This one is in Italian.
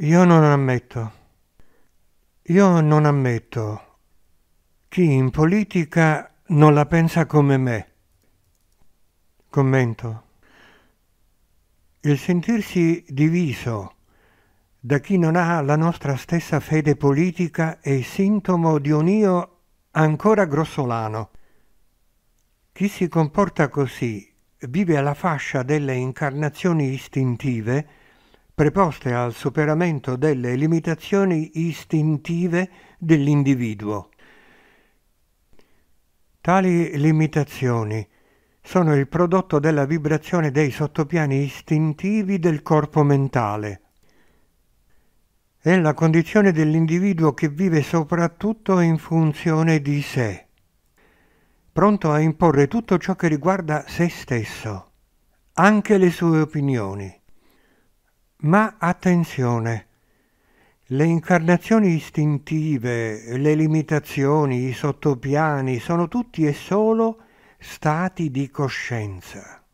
Io non ammetto. Io non ammetto chi in politica non la pensa come me. Commento. Il sentirsi diviso da chi non ha la nostra stessa fede politica è sintomo di un io ancora grossolano. Chi si comporta così vive alla fascia delle incarnazioni istintive preposte al superamento delle limitazioni istintive dell'individuo. Tali limitazioni sono il prodotto della vibrazione dei sottopiani istintivi del corpo mentale. È la condizione dell'individuo che vive soprattutto in funzione di sé, pronto a imporre tutto ciò che riguarda se stesso, anche le sue opinioni ma attenzione, le incarnazioni istintive, le limitazioni, i sottopiani sono tutti e solo stati di coscienza.